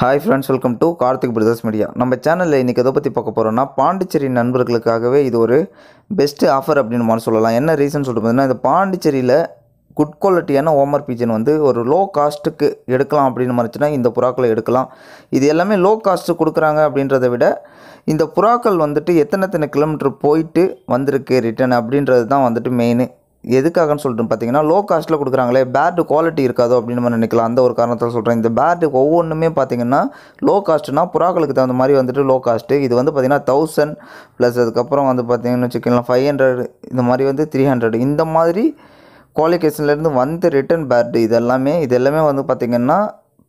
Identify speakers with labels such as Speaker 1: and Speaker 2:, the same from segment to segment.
Speaker 1: hi friends welcome to Karthik brothers media நம்ம சேனலில் இன்றைக்கி எதை பற்றி பார்க்க போகிறோம்னா பாண்டிச்சேரி நண்பர்களுக்காகவே இது ஒரு பெஸ்ட்டு ஆஃபர் அப்படின்னு மாதிரி சொல்லலாம் என்ன ரீசன் சொல்லிட்டு பார்த்தீங்கன்னா இந்த பாண்டிச்சேரியில் குட் குவாலிட்டியான ஓமர் பீஜன் வந்து ஒரு லோ காஸ்ட்டுக்கு எடுக்கலாம் அப்படின்னு மறைச்சுன்னா இந்த புறாக்களை எடுக்கலாம் இது எல்லாமே லோ காஸ்ட்டு கொடுக்குறாங்க அப்படின்றத விட இந்த புறாக்கள் வந்துட்டு எத்தனை எத்தனை கிலோமீட்டர் போயிட்டு வந்திருக்கு ரிட்டன் அப்படின்றது தான் வந்துட்டு மெயின் எதுக்காகன்னு சொல்லிட்டு பார்த்தீங்கன்னா லோ காஸ்ட்டில் கொடுக்குறாங்களே பேட்டு குவாலிட்டி இருக்காது அப்படின்னு நம்ம நினைக்கலாம் அந்த ஒரு காரணத்தில் சொல்கிறேன் இந்த பேட்டு ஒவ்வொன்றுமே பார்த்தீங்கன்னா லோ காஸ்ட்டுனா புறாக்களுக்கு தகுந்த மாதிரி வந்துட்டு லோ காஸ்ட்டு இது வந்து பார்த்திங்கன்னா தௌசண்ட் ப்ளஸ் அதுக்கப்புறம் வந்து பார்த்திங்கன்னு வச்சுக்கலாம் ஃபைவ் ஹண்ட்ரட் இந்த மாதிரி வந்து த்ரீ ஹண்ட்ரட் இந்த மாதிரி குவாலிஃபிகேஷன்லேருந்து வந்து ரிட்டன் பேட்டு இது எல்லாமே இது எல்லாமே வந்து பார்த்திங்கன்னா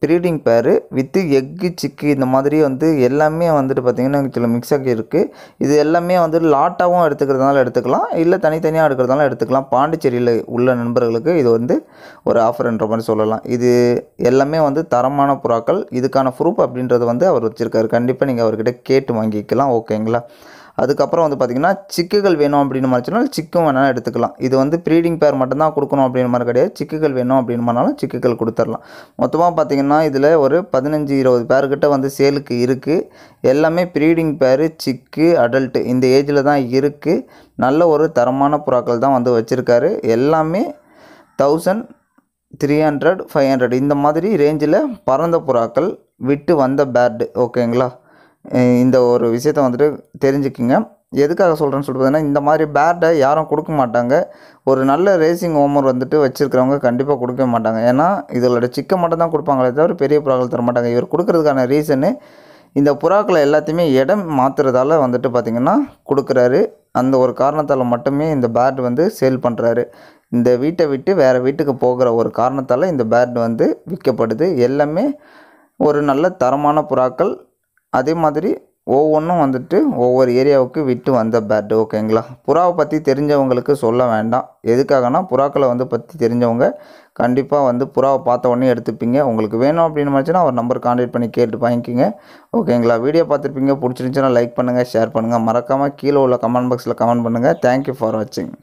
Speaker 1: ப்ரீடிங் பேரு வித்து எக்கு சிக்கு இந்த மாதிரி வந்து எல்லாமே வந்துட்டு பார்த்திங்கன்னா சில மிக்ஸாக இருக்குது இது எல்லாமே வந்து லாட்டாகவும் எடுத்துக்கிறதுனால எடுத்துக்கலாம் இல்லை தனித்தனியாக எடுக்கிறதுனால எடுத்துக்கலாம் பாண்டிச்சேரியில் உள்ள நண்பர்களுக்கு இது வந்து ஒரு ஆஃபர்ன்ற மாதிரி சொல்லலாம் இது எல்லாமே வந்து தரமான புறாக்கள் இதுக்கான ப்ரூஃப் அப்படின்றது வந்து அவர் வச்சுருக்காரு கண்டிப்பாக நீங்கள் அவர்கிட்ட கேட்டு வாங்கிக்கலாம் ஓகேங்களா அதுக்கப்புறம் வந்து பார்த்திங்கன்னா சிக்குகள் வேணும் அப்படின்னு மாதிரி சிக்கும் வேணாலும் எடுத்துக்கலாம் இது வந்து ப்ரீடிங் பேர் மட்டும்தான் கொடுக்கணும் அப்படின்ற மாதிரி கிடையாது சிக்குகள் வேணும் அப்படின்னு பண்ணாலும் சிக்குகள் கொடுத்துடலாம் மொத்தமாக பார்த்திங்கன்னா இதில் ஒரு பதினஞ்சு இருபது பேர்கிட்ட வந்து சேலுக்கு இருக்குது எல்லாமே ப்ரீடிங் பேர் சிக்கு அடல்ட்டு இந்த ஏஜில் தான் இருக்குது நல்ல ஒரு தரமான புறாக்கள் தான் வந்து வச்சுருக்காரு எல்லாமே thousand three hundred five hundred இந்த மாதிரி ரேஞ்சில் பறந்த புறாக்கள் விட்டு வந்த பேர்டு ஓகேங்களா இந்த ஒரு விஷயத்த வந்துட்டு தெரிஞ்சுக்கிங்க எதுக்காக சொல்கிறேன்னு சொல்லிட்டு பார்த்தீங்கன்னா இந்த மாதிரி பேட்டை யாரும் கொடுக்க மாட்டாங்க ஒரு நல்ல ரேசிங் ஓமர் வந்துட்டு வச்சுருக்கிறவங்க கண்டிப்பாக கொடுக்க மாட்டாங்க ஏன்னா இதோட சிக்க மட்டும் தான் கொடுப்பாங்களே தவிர பெரிய புறாக்கள் தர மாட்டாங்க இவர் கொடுக்கறதுக்கான ரீசனு இந்த புறாக்களை எல்லாத்தையுமே இடம் மாற்றுறதால வந்துட்டு பார்த்திங்கன்னா கொடுக்குறாரு அந்த ஒரு காரணத்தால் மட்டுமே இந்த பேர்டு வந்து சேல் பண்ணுறாரு இந்த வீட்டை விட்டு வேறு வீட்டுக்கு போகிற ஒரு காரணத்தால் இந்த பேர்டு வந்து விற்கப்படுது எல்லாமே ஒரு நல்ல தரமான புறாக்கள் அதே மாதிரி ஒவ்வொன்றும் வந்துட்டு ஒவ்வொரு ஏரியாவுக்கு விட்டு வந்த பேர்டு ஓகேங்களா புறாவை பற்றி தெரிஞ்சவங்களுக்கு சொல்ல வேண்டாம் எதுக்காகனா புறாக்களை வந்து பற்றி தெரிஞ்சவங்க கண்டிப்பாக வந்து புறாவை பார்த்த உடனே எடுத்துப்பீங்க உங்களுக்கு வேணும் அப்படின்னு நினச்சினா அவர் நம்பர் காண்டாக்ட் பண்ணி கேட்டு வாங்கிக்கிங்க ஓகேங்களா வீடியோ பார்த்துருப்பீங்க பிடிச்சிருந்துச்சுன்னா லைக் பண்ணுங்கள் ஷேர் பண்ணுங்கள் மறக்காமல் கீழே உள்ள கமெண்ட் பாக்ஸில் கமெண்ட் பண்ணுங்கள் தேங்க்யூ ஃபார் வாட்சிங்